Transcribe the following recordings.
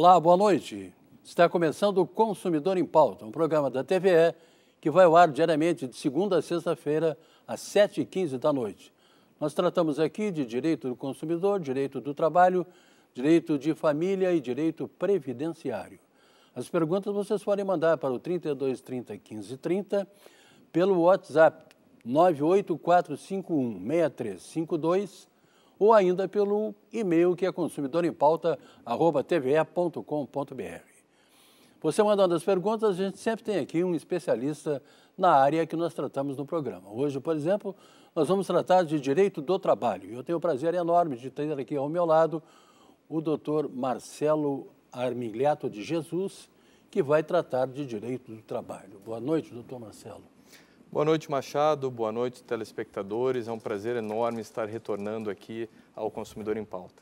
Olá, boa noite. Está começando o Consumidor em Pauta, um programa da TVE que vai ao ar diariamente de segunda a sexta-feira, às 7h15 da noite. Nós tratamos aqui de direito do consumidor, direito do trabalho, direito de família e direito previdenciário. As perguntas vocês podem mandar para o 3230 1530 pelo WhatsApp 98451 6352 ou ainda pelo e-mail que é consumidorimPauta@tve.com.br. Você mandando as perguntas, a gente sempre tem aqui um especialista na área que nós tratamos no programa. Hoje, por exemplo, nós vamos tratar de direito do trabalho. Eu tenho o prazer enorme de ter aqui ao meu lado o doutor Marcelo Armigliato de Jesus, que vai tratar de direito do trabalho. Boa noite, doutor Marcelo. Boa noite, Machado. Boa noite, telespectadores. É um prazer enorme estar retornando aqui ao Consumidor em Pauta.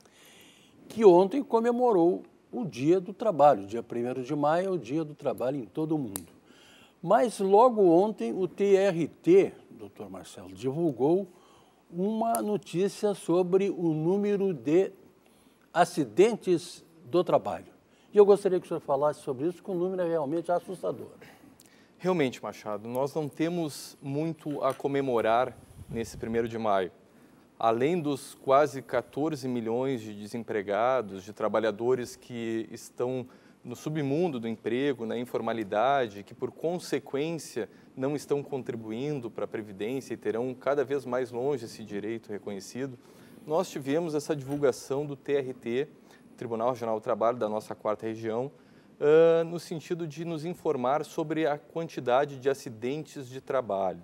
Que ontem comemorou o Dia do Trabalho. Dia 1 de maio é o Dia do Trabalho em todo o mundo. Mas logo ontem o TRT, doutor Marcelo, divulgou uma notícia sobre o número de acidentes do trabalho. E eu gostaria que o senhor falasse sobre isso, porque o número é realmente assustador. Realmente, Machado, nós não temos muito a comemorar nesse primeiro de maio. Além dos quase 14 milhões de desempregados, de trabalhadores que estão no submundo do emprego, na informalidade, que por consequência não estão contribuindo para a Previdência e terão cada vez mais longe esse direito reconhecido, nós tivemos essa divulgação do TRT, Tribunal Regional do Trabalho da nossa quarta região, uh, no sentido de nos informar sobre a quantidade de acidentes de trabalho.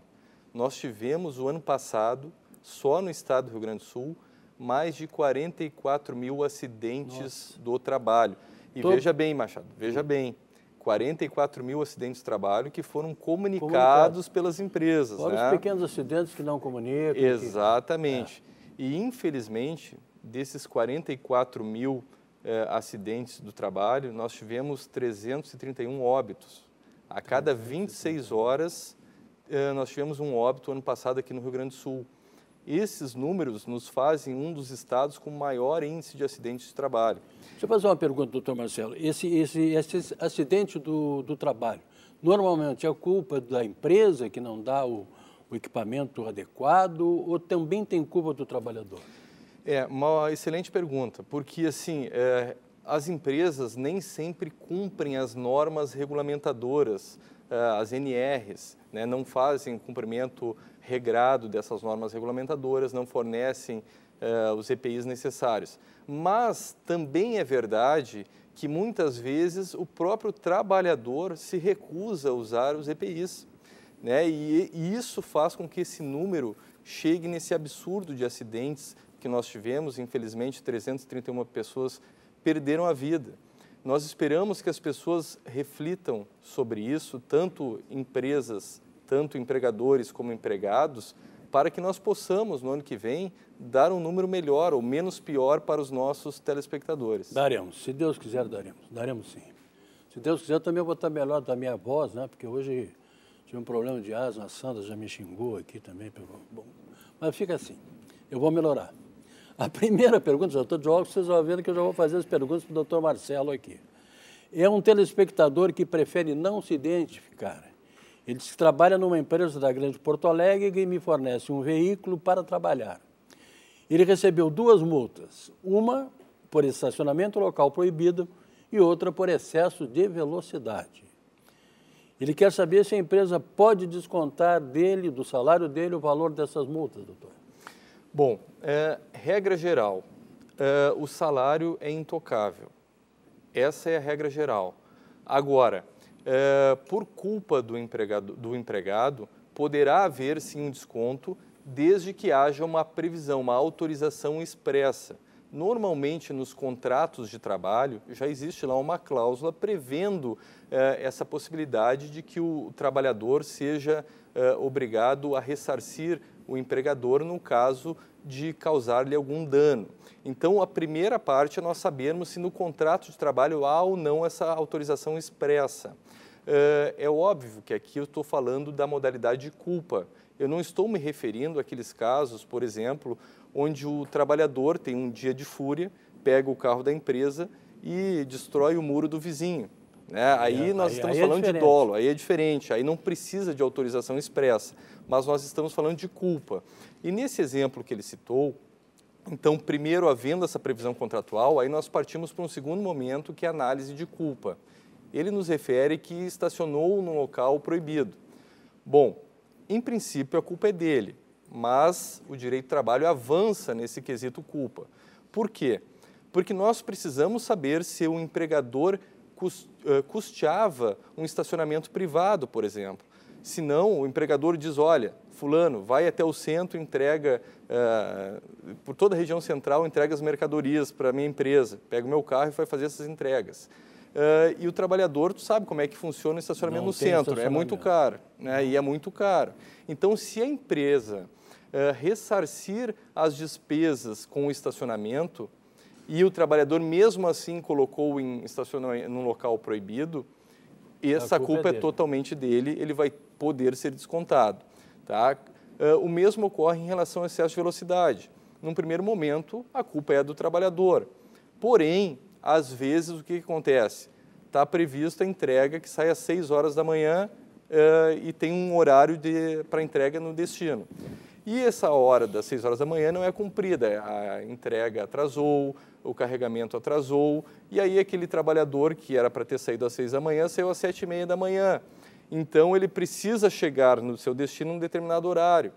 Nós tivemos, o ano passado, só no estado do Rio Grande do Sul, mais de 44 mil acidentes Nossa. do trabalho. E Todo... veja bem, Machado, veja bem, 44 mil acidentes de trabalho que foram comunicados, pelas empresas. Olha né? os pequenos acidentes que não comunicam. Exatamente. Que... É. E, infelizmente, desses 44 mil eh, acidentes do trabalho, nós tivemos 331 óbitos. A cada 26 horas, eh, nós tivemos um óbito ano passado aqui no Rio Grande do Sul. Esses números nos fazem um dos estados com maior índice de acidentes de trabalho. Deixa eu fazer uma pergunta, doutor Marcelo. Esse, esse, esse acidente do, do trabalho, normalmente é culpa da empresa que não dá o, o equipamento adequado ou também tem culpa do trabalhador? É uma excelente pergunta, porque assim é, as empresas nem sempre cumprem as normas regulamentadoras, é, as NRs, né, não fazem cumprimento regrado dessas normas regulamentadoras, não fornecem é, os EPIs necessários. Mas também é verdade que muitas vezes o próprio trabalhador se recusa a usar os EPIs. Né? E, e isso faz com que esse número chegue nesse absurdo de acidentes que nós tivemos, infelizmente, 331 pessoas perderam a vida. Nós esperamos que as pessoas reflitam sobre isso, tanto empresas, tanto empregadores como empregados, para que nós possamos, no ano que vem, dar um número melhor ou menos pior para os nossos telespectadores. Daremos, se Deus quiser, daremos. Daremos sim. Se Deus quiser, também eu vou estar melhor da minha voz, né? Porque hoje tive um problema de asma, a Sandra já me xingou aqui também. Bom, mas fica assim, eu vou melhorar. A primeira pergunta, já estou de óculos, vocês vão vendo que eu já vou fazer as perguntas para o doutor Marcelo aqui. É um telespectador que prefere não se identificar. Ele diz que trabalha numa empresa da Grande Porto Alegre e me fornece um veículo para trabalhar. Ele recebeu duas multas, uma por estacionamento local proibido e outra por excesso de velocidade. Ele quer saber se a empresa pode descontar dele, do salário dele, o valor dessas multas, doutor. Bom, é, regra geral, é, o salário é intocável. Essa é a regra geral. Agora, é, por culpa do empregado, do empregado, poderá haver sim um desconto, desde que haja uma previsão, uma autorização expressa normalmente nos contratos de trabalho já existe lá uma cláusula prevendo eh, essa possibilidade de que o trabalhador seja eh, obrigado a ressarcir o empregador no caso de causar-lhe algum dano. Então, a primeira parte é nós sabermos se no contrato de trabalho há ou não essa autorização expressa. Eh, é óbvio que aqui eu estou falando da modalidade de culpa. Eu não estou me referindo àqueles casos, por exemplo, onde o trabalhador tem um dia de fúria, pega o carro da empresa e destrói o muro do vizinho. Né? É, aí é, nós aí, estamos aí é falando é de dolo, aí é diferente, aí não precisa de autorização expressa, mas nós estamos falando de culpa. E nesse exemplo que ele citou, então, primeiro, havendo essa previsão contratual, aí nós partimos para um segundo momento, que é a análise de culpa. Ele nos refere que estacionou num local proibido. Bom, em princípio, a culpa é dele mas o direito do trabalho avança nesse quesito culpa. Por quê? Porque nós precisamos saber se o empregador eh, custeava um estacionamento privado, por exemplo. Se não, o empregador diz: olha, Fulano, vai até o centro, entrega, uh, por toda a região central, entrega as mercadorias para a minha empresa, pega o meu carro e vai fazer essas entregas. Uh, e o trabalhador, tu sabe como é que funciona o estacionamento não no centro, estacionamento. é muito caro, né? e é muito caro. Então, se a empresa eh, ressarcir as despesas com o estacionamento e o trabalhador mesmo assim colocou em estacionamento num local proibido, essa a culpa, é culpa é, totalmente dele, ele vai poder ser descontado, tá? Eh, o mesmo ocorre em relação ao excesso de velocidade. Num primeiro momento, a culpa é do trabalhador. Porém, às vezes o que, que acontece? Está prevista a entrega que sai às 6 horas da manhã uh, e tem um horário para entrega no destino. E essa hora das 6 horas da manhã não é cumprida, a entrega atrasou, o carregamento atrasou, e aí aquele trabalhador que era para ter saído às 6 da manhã saiu às 7 e meia da manhã. Então ele precisa chegar no seu destino um determinado horário.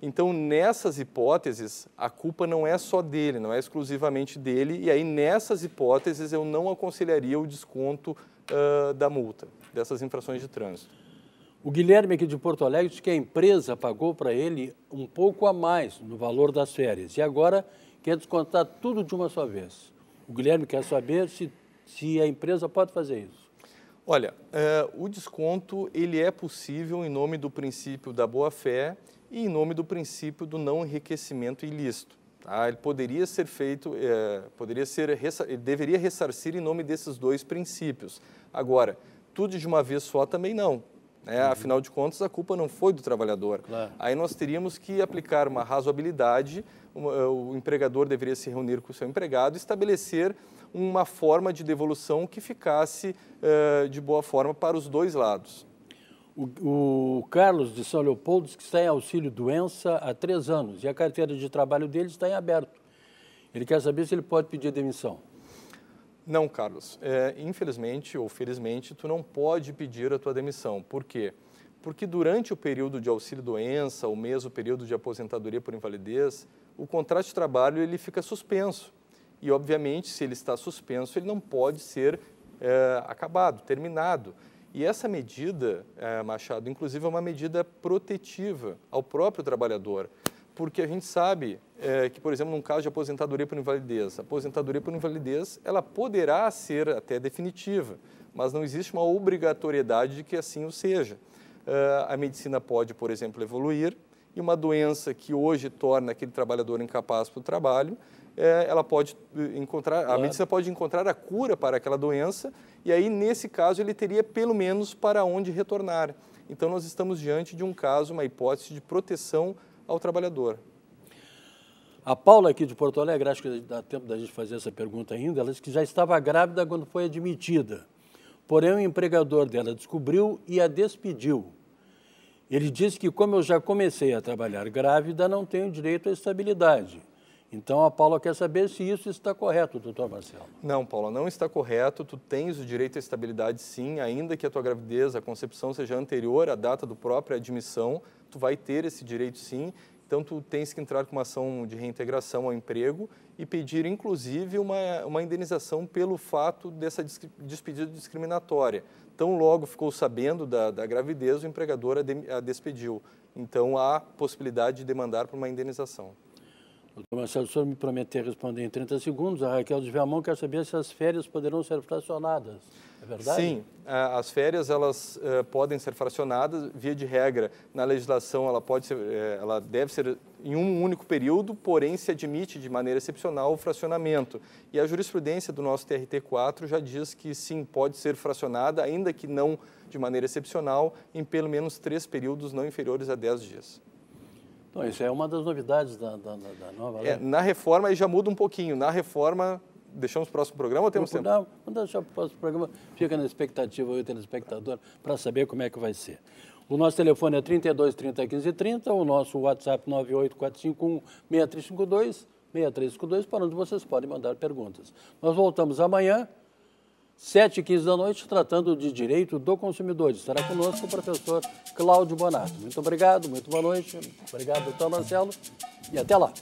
Então, nessas hipóteses, a culpa não é só dele, não é exclusivamente dele, e aí nessas hipóteses eu não aconselharia o desconto uh, da multa, dessas infrações de trânsito. O Guilherme aqui de Porto Alegre disse que a empresa pagou para ele um pouco a mais no valor das férias e agora quer descontar tudo de uma só vez. O Guilherme quer saber se, se a empresa pode fazer isso. Olha, é, o desconto ele é possível em nome do princípio da boa-fé e em nome do princípio do não enriquecimento ilícito. Tá? Ele poderia ser feito, é, poderia ser, ele deveria ressarcir em nome desses dois princípios. Agora, tudo de uma vez só também não. Né? Uhum. Afinal de contas, a culpa não foi do trabalhador. Claro. Aí nós teríamos que aplicar uma razoabilidade, eh, o empregador deveria se reunir com o seu empregado e estabelecer uma forma de devolução que ficasse uh, de boa forma para os dois lados. O, o, Carlos de São Leopoldo diz que está em auxílio doença há três anos e a carteira de trabalho dele está em aberto. Ele quer saber se ele pode pedir demissão. Não, Carlos. É, infelizmente ou felizmente, tu não pode pedir a tua demissão. Por quê? Porque durante o período de auxílio-doença, ou mesmo período de aposentadoria por invalidez, o contrato de trabalho ele fica suspenso. E, obviamente, se ele está suspenso, ele não pode ser é, acabado, terminado. E essa medida, é, Machado, inclusive, é uma medida protetiva ao próprio trabalhador porque a gente sabe é, que, por exemplo, num caso de aposentadoria por invalidez, a aposentadoria por invalidez ela poderá ser até definitiva, mas não existe uma obrigatoriedade de que assim o seja. Uh, a medicina pode, por exemplo, evoluir e uma doença que hoje torna aquele trabalhador incapaz para o trabalho, é, ela pode eh, encontrar, claro. a medicina pode encontrar a cura para aquela doença e aí nesse caso ele teria pelo menos para onde retornar. Então nós estamos diante de um caso, uma hipótese de proteção ao trabalhador. A Paula aqui de Porto Alegre, acho que dá tempo da gente fazer essa pergunta ainda, ela disse que já estava grávida quando foi admitida. Porém, o empregador dela descobriu e a despediu. Ele disse que, como eu já comecei a trabalhar grávida, não tenho direito à estabilidade. Então a Paula quer saber se isso está correto, doutor Marcelo. Não, Paula, não está correto. Tu tens o direito à estabilidade, sim, ainda que a tua gravidez, a concepção seja anterior à data do própria admissão, tu vai ter esse direito, sim. Então tu tens que entrar com uma ação de reintegração ao emprego e pedir, inclusive, uma, uma indenização pelo fato dessa despedida discriminatória. Tão logo ficou sabendo da, da gravidez, o empregador a, de, a despediu. Então há possibilidade de demandar por uma indenização. O doutor Marcelo me prometeu responder em 30 segundos. A Raquel de Velmão quer saber se as férias poderão ser fracionadas. É verdade? Sim, as férias elas eh, podem ser fracionadas via de regra. Na legislação ela pode ser, eh, ela deve ser em um único período, porém se admite de maneira excepcional o fracionamento. E a jurisprudência do nosso TRT 4 já diz que sim, pode ser fracionada, ainda que não de maneira excepcional, em pelo menos três períodos não inferiores a 10 dias. Então, isso é uma das novidades da, da, da nova é, lei. É, na reforma, aí já muda um pouquinho. Na reforma, deixamos o próximo programa ou temos tempo? Não, vamos deixar o próximo programa. Fica na expectativa, eu telespectador, para saber como é que vai ser. O nosso telefone é 32 30 15 30, o nosso WhatsApp 98451 6352, 6352, para onde vocês podem mandar perguntas. Nós voltamos amanhã. 7 e 15 da noite, tratando de direito do consumidor. Estará conosco o professor Cláudio Bonato. Muito obrigado, muito boa noite. Obrigado, doutor Marcelo, e até lá.